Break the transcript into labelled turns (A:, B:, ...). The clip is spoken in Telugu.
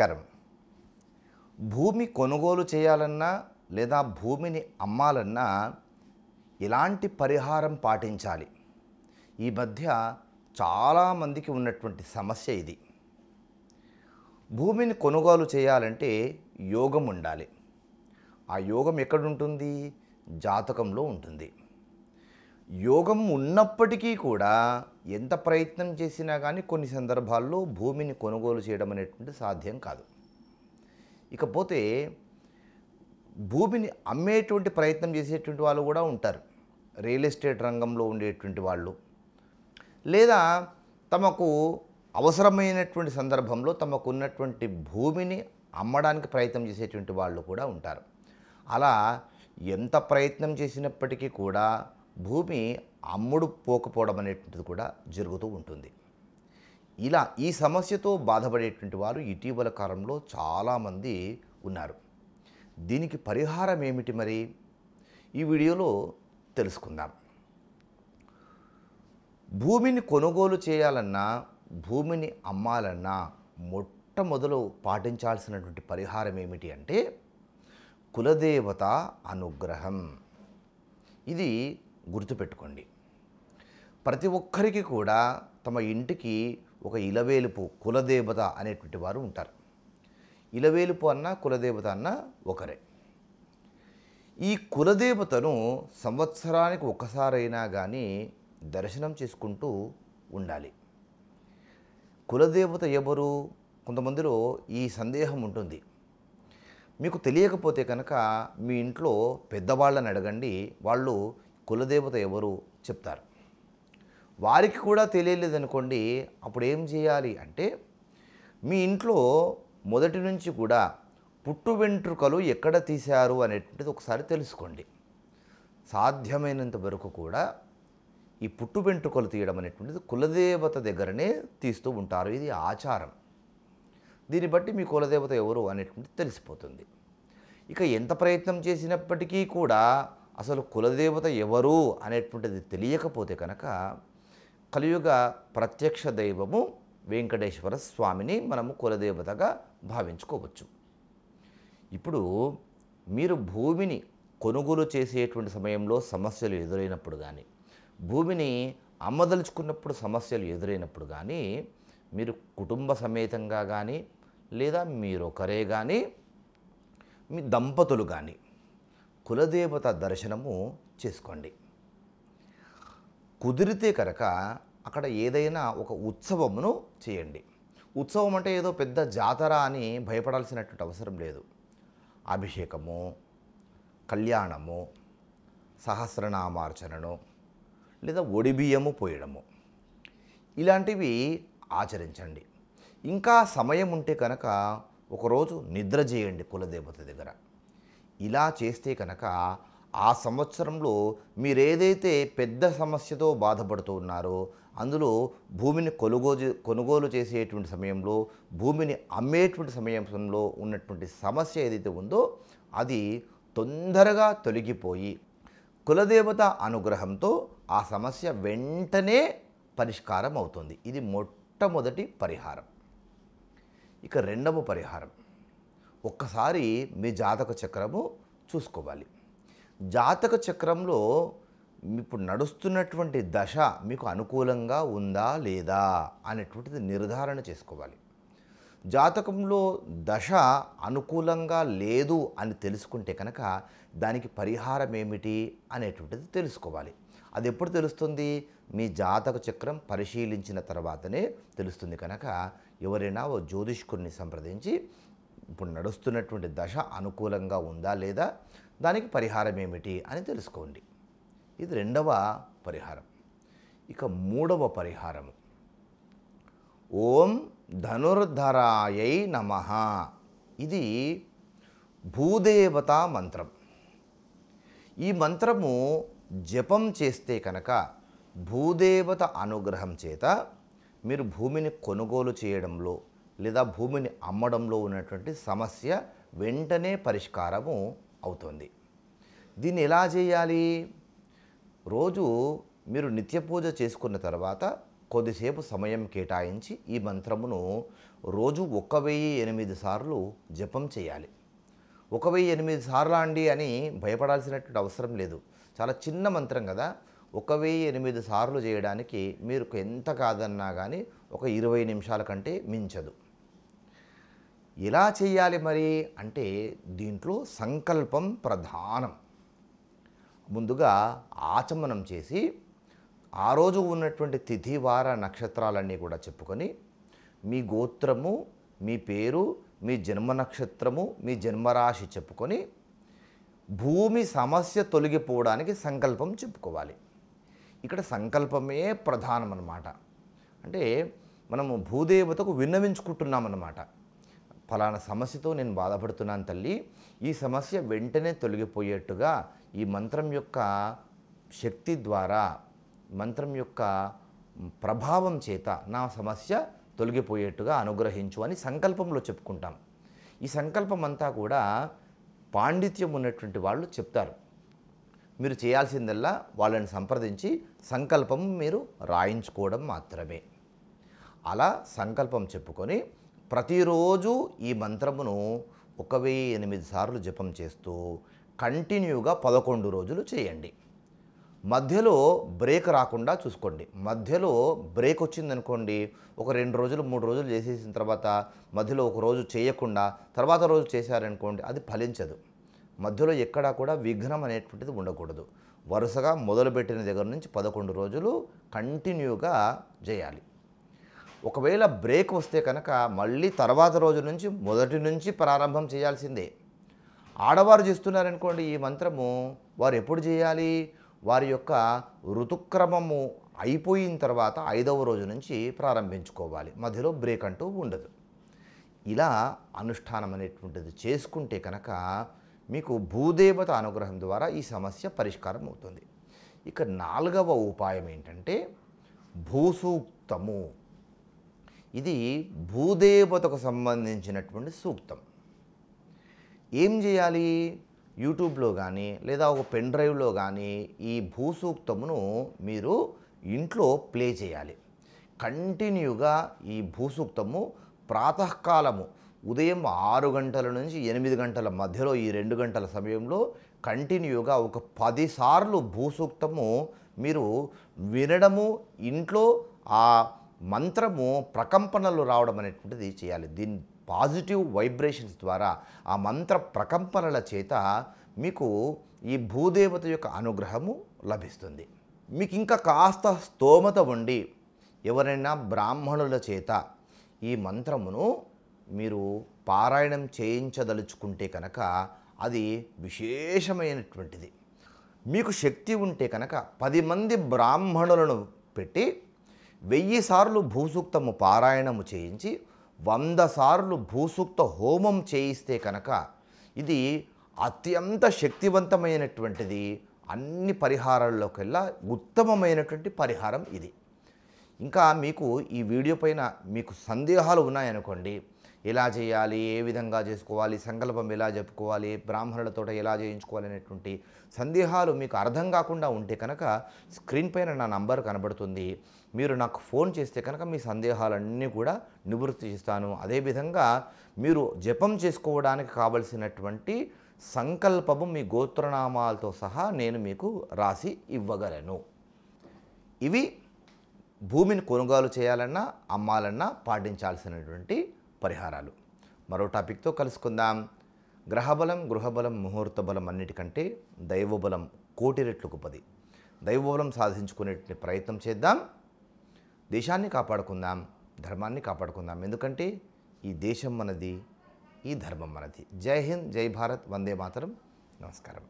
A: నమస్కారం భూమి కొనుగోలు చేయాలన్నా లేదా భూమిని అమ్మాలన్నా ఎలాంటి పరిహారం పాటించాలి ఈ మధ్య చాలామందికి ఉన్నటువంటి సమస్య ఇది భూమిని కొనుగోలు చేయాలంటే యోగం ఉండాలి ఆ యోగం ఎక్కడుంటుంది జాతకంలో ఉంటుంది యోగం ఉన్నప్పటికీ కూడా ఎంత ప్రయత్నం చేసినా కానీ కొన్ని సందర్భాల్లో భూమిని కొనుగోలు చేయడం అనేటువంటి సాధ్యం కాదు ఇకపోతే భూమిని అమ్మేటువంటి ప్రయత్నం చేసేటువంటి వాళ్ళు కూడా ఉంటారు రియల్ ఎస్టేట్ రంగంలో ఉండేటువంటి వాళ్ళు లేదా తమకు అవసరమైనటువంటి సందర్భంలో తమకు ఉన్నటువంటి భూమిని అమ్మడానికి ప్రయత్నం చేసేటువంటి వాళ్ళు కూడా ఉంటారు అలా ఎంత ప్రయత్నం చేసినప్పటికీ కూడా భూమి అమ్ముడు పోకపోవడం అనేటువంటిది కూడా జరుగుతూ ఉంటుంది ఇలా ఈ సమస్యతో బాధపడేటువంటి వారు ఇటీవల కాలంలో చాలామంది ఉన్నారు దీనికి పరిహారం ఏమిటి మరి ఈ వీడియోలో తెలుసుకుందాం భూమిని కొనుగోలు చేయాలన్నా భూమిని అమ్మాలన్నా మొట్టమొదలు పాటించాల్సినటువంటి పరిహారం ఏమిటి అంటే కులదేవత అనుగ్రహం ఇది గుర్తుపెట్టుకోండి ప్రతి ఒక్కరికి కూడా తమ ఇంటికి ఒక ఇలవేలుపు కులదేవత అనేటువంటి వారు ఉంటారు ఇలవేలుపు అన్న కులదేవత అన్న ఒకరే ఈ కులదేవతను సంవత్సరానికి ఒక్కసారైనా కానీ దర్శనం చేసుకుంటూ ఉండాలి కులదేవత ఎవరు కొంతమందిలో ఈ సందేహం ఉంటుంది మీకు తెలియకపోతే కనుక మీ ఇంట్లో పెద్దవాళ్ళని అడగండి వాళ్ళు కులదేవత ఎవరు చెప్తారు వారికి కూడా తెలియలేదనుకోండి అప్పుడు ఏం చేయాలి అంటే మీ ఇంట్లో మొదటి నుంచి కూడా పుట్టు వెంట్రుకలు ఎక్కడ తీశారు అనేటువంటిది ఒకసారి తెలుసుకోండి సాధ్యమైనంత వరకు కూడా ఈ పుట్టు వెంట్రుకలు తీయడం అనేటువంటిది కులదేవత దగ్గరనే తీస్తూ ఉంటారు ఇది ఆచారం దీన్ని బట్టి మీ కులదేవత ఎవరు అనేటువంటిది తెలిసిపోతుంది ఇక ఎంత ప్రయత్నం చేసినప్పటికీ కూడా అసలు కులదేవత ఎవరు అనేటువంటిది తెలియకపోతే కనుక కలియుగ ప్రత్యక్ష దైవము వెంకటేశ్వర స్వామిని మనము కులదేవతగా భావించుకోవచ్చు ఇప్పుడు మీరు భూమిని కొనుగోలు చేసేటువంటి సమయంలో సమస్యలు ఎదురైనప్పుడు కానీ భూమిని అమ్మదలుచుకున్నప్పుడు సమస్యలు ఎదురైనప్పుడు కానీ మీరు కుటుంబ సమేతంగా కానీ లేదా మీరొకరే కానీ మీ దంపతులు కానీ కులదేవత దర్శనము చేసుకోండి కుదిరితే కనుక అక్కడ ఏదైనా ఒక ఉత్సవమును చేయండి ఉత్సవం అంటే ఏదో పెద్ద జాతర అని భయపడాల్సినటువంటి అవసరం లేదు అభిషేకము కళ్యాణము సహస్రనామార్చనను లేదా ఒడిబియ్యము పోయడము ఇలాంటివి ఆచరించండి ఇంకా సమయం ఉంటే కనుక ఒకరోజు నిద్ర చేయండి కులదేవత దగ్గర ఇలా చేస్తే కనుక ఆ సంవత్సరంలో మీరేదైతే పెద్ద సమస్యతో బాధపడుతూ ఉన్నారో అందులో భూమిని కొనుగోలు కొనుగోలు చేసేటువంటి సమయంలో భూమిని అమ్మేటువంటి సమయంలో ఉన్నటువంటి సమస్య ఏదైతే ఉందో అది తొందరగా తొలగిపోయి కులదేవత అనుగ్రహంతో ఆ సమస్య వెంటనే పరిష్కారం అవుతుంది ఇది మొట్టమొదటి పరిహారం ఇక రెండవ పరిహారం ఒక్కసారి మీ జాతక చక్రము చూసుకోవాలి జాతక చక్రంలో ఇప్పుడు నడుస్తున్నటువంటి దశ మీకు అనుకూలంగా ఉందా లేదా అనేటువంటిది నిర్ధారణ చేసుకోవాలి జాతకంలో దశ అనుకూలంగా లేదు అని తెలుసుకుంటే కనుక దానికి పరిహారం ఏమిటి అనేటువంటిది తెలుసుకోవాలి అది ఎప్పుడు తెలుస్తుంది మీ జాతక చక్రం పరిశీలించిన తర్వాతనే తెలుస్తుంది కనుక ఎవరైనా ఓ జ్యోతిష్కుడిని సంప్రదించి ఇప్పుడు నడుస్తున్నటువంటి దశ అనుకూలంగా ఉందా లేదా దానికి పరిహారం ఏమిటి అని తెలుసుకోండి ఇది రెండవ పరిహారం ఇక మూడవ పరిహారము ఓం ధనుర్ధరాయై నమ ఇది భూదేవతా మంత్రం ఈ మంత్రము జపం చేస్తే కనుక భూదేవత అనుగ్రహం చేత మీరు భూమిని కొనుగోలు చేయడంలో లేదా భూమిని అమ్మడంలో ఉన్నటువంటి సమస్య వెంటనే పరిష్కారము అవుతుంది దీన్ని ఎలా చేయాలి రోజు మీరు నిత్య పూజ చేసుకున్న తర్వాత కొద్దిసేపు సమయం కేటాయించి ఈ మంత్రమును రోజు ఒక వెయ్యి ఎనిమిది సార్లు జపం చేయాలి ఒక వెయ్యి ఎనిమిది సార్లు అండి అని భయపడాల్సినటువంటి అవసరం లేదు చాలా చిన్న మంత్రం కదా ఒక వెయ్యి ఎనిమిది సార్లు చేయడానికి మీరు ఎంత కాదన్నా కానీ ఒక ఇరవై నిమిషాల కంటే మించదు ఎలా చేయాలి మరి అంటే దీంట్లో సంకల్పం ప్రధానం ముందుగా ఆచమనం చేసి ఆ రోజు ఉన్నటువంటి తిథి వార నక్షత్రాలన్నీ కూడా చెప్పుకొని మీ గోత్రము మీ పేరు మీ జన్మ నక్షత్రము మీ జన్మరాశి చెప్పుకొని భూమి సమస్య తొలగిపోవడానికి సంకల్పం చెప్పుకోవాలి ఇక్కడ సంకల్పమే ప్రధానం అన్నమాట అంటే మనము భూదేవతకు విన్నవించుకుంటున్నామన్నమాట ఫలానా సమస్యతో నేను బాధపడుతున్నాను తల్లి ఈ సమస్య వెంటనే తొలగిపోయేట్టుగా ఈ మంత్రం యొక్క శక్తి ద్వారా మంత్రం యొక్క ప్రభావం చేత నా సమస్య తొలగిపోయేట్టుగా అనుగ్రహించు అని సంకల్పంలో చెప్పుకుంటాం ఈ సంకల్పం అంతా కూడా పాండిత్యం ఉన్నటువంటి వాళ్ళు చెప్తారు మీరు చేయాల్సిందల్లా వాళ్ళని సంప్రదించి సంకల్పం మీరు రాయించుకోవడం మాత్రమే అలా సంకల్పం చెప్పుకొని ప్రతిరోజు ఈ మంత్రమును ఒక వెయ్యి ఎనిమిది సార్లు జపం చేస్తూ కంటిన్యూగా పదకొండు రోజులు చేయండి మధ్యలో బ్రేక్ రాకుండా చూసుకోండి మధ్యలో బ్రేక్ వచ్చిందనుకోండి ఒక రెండు రోజులు మూడు రోజులు చేసేసిన తర్వాత మధ్యలో ఒక రోజు చేయకుండా తర్వాత రోజు చేశారనుకోండి అది ఫలించదు మధ్యలో ఎక్కడా కూడా విఘ్నం అనేటువంటిది ఉండకూడదు వరుసగా మొదలుపెట్టిన దగ్గర నుంచి పదకొండు రోజులు కంటిన్యూగా చేయాలి ఒకవేళ బ్రేక్ వస్తే కనుక మళ్ళీ తర్వాత రోజు నుంచి మొదటి నుంచి ప్రారంభం చేయాల్సిందే ఆడవారు చేస్తున్నారనుకోండి ఈ మంత్రము వారు ఎప్పుడు చేయాలి వారి యొక్క ఋతుక్రమము అయిపోయిన తర్వాత ఐదవ రోజు నుంచి ప్రారంభించుకోవాలి మధ్యలో బ్రేక్ అంటూ ఉండదు ఇలా అనుష్ఠానం అనేటువంటిది చేసుకుంటే కనుక మీకు భూదేవత అనుగ్రహం ద్వారా ఈ సమస్య పరిష్కారం అవుతుంది ఇక నాలుగవ ఉపాయం ఏంటంటే భూసూక్తము ఇది భూదేవతకు సంబంధించినటువంటి సూక్తం ఏం చేయాలి యూట్యూబ్లో కానీ లేదా ఒక పెన్ డ్రైవ్లో కానీ ఈ భూసూక్తమును మీరు ఇంట్లో ప్లే చేయాలి కంటిన్యూగా ఈ భూసూక్తము ప్రాతకాలము ఉదయం ఆరు గంటల నుంచి ఎనిమిది గంటల మధ్యలో ఈ రెండు గంటల సమయంలో కంటిన్యూగా ఒక పదిసార్లు భూసూక్తము మీరు వినడము ఇంట్లో ఆ మంత్రము ప్రకంపనలు రావడం అనేటువంటిది చేయాలి దీని పాజిటివ్ వైబ్రేషన్స్ ద్వారా ఆ మంత్ర ప్రకంపనల చేత మీకు ఈ భూదేవత యొక్క అనుగ్రహము లభిస్తుంది మీకు ఇంకా కాస్త స్తోమత ఉండి ఎవరైనా బ్రాహ్మణుల చేత ఈ మంత్రమును మీరు పారాయణం చేయించదలుచుకుంటే కనుక అది విశేషమైనటువంటిది మీకు శక్తి ఉంటే కనుక పది మంది బ్రాహ్మణులను పెట్టి వెయ్యి సార్లు భూసూక్తము పారాయణము చేయించి వంద సార్లు భూసూక్త హోమం చేయిస్తే కనుక ఇది అత్యంత శక్తివంతమైనటువంటిది అన్ని పరిహారాల్లోకెల్లా ఉత్తమమైనటువంటి పరిహారం ఇది ఇంకా మీకు ఈ వీడియో పైన మీకు సందేహాలు ఉన్నాయనుకోండి ఎలా చేయాలి ఏ విధంగా చేసుకోవాలి సంకల్పం ఎలా చెప్పుకోవాలి బ్రాహ్మణులతో ఎలా చేయించుకోవాలి అనేటువంటి సందేహాలు మీకు అర్థం కాకుండా ఉంటే కనుక స్క్రీన్ పైన నా నంబర్ కనబడుతుంది మీరు నాకు ఫోన్ చేస్తే కనుక మీ సందేహాలన్నీ కూడా నివృత్తి చేస్తాను అదేవిధంగా మీరు జపం చేసుకోవడానికి కావలసినటువంటి సంకల్పము మీ గోత్రనామాలతో సహా నేను మీకు రాసి ఇవ్వగలను ఇవి భూమిని కొనుగోలు చేయాలన్నా అమ్మాలన్నా పాటించాల్సినటువంటి పరిహారాలు మరో టాపిక్తో కలుసుకుందాం గ్రహబలం గృహబలం ముహూర్త బలం అన్నిటికంటే దైవబలం కోటి రెట్లు గొప్పది దైవబలం సాధించుకునే ప్రయత్నం చేద్దాం దేశాన్ని కాపాడుకుందాం ధర్మాన్ని కాపాడుకుందాం ఎందుకంటే ఈ దేశం మనది ఈ ధర్మం మనది జై హింద్ జై భారత్ వందే మాతరం నమస్కారం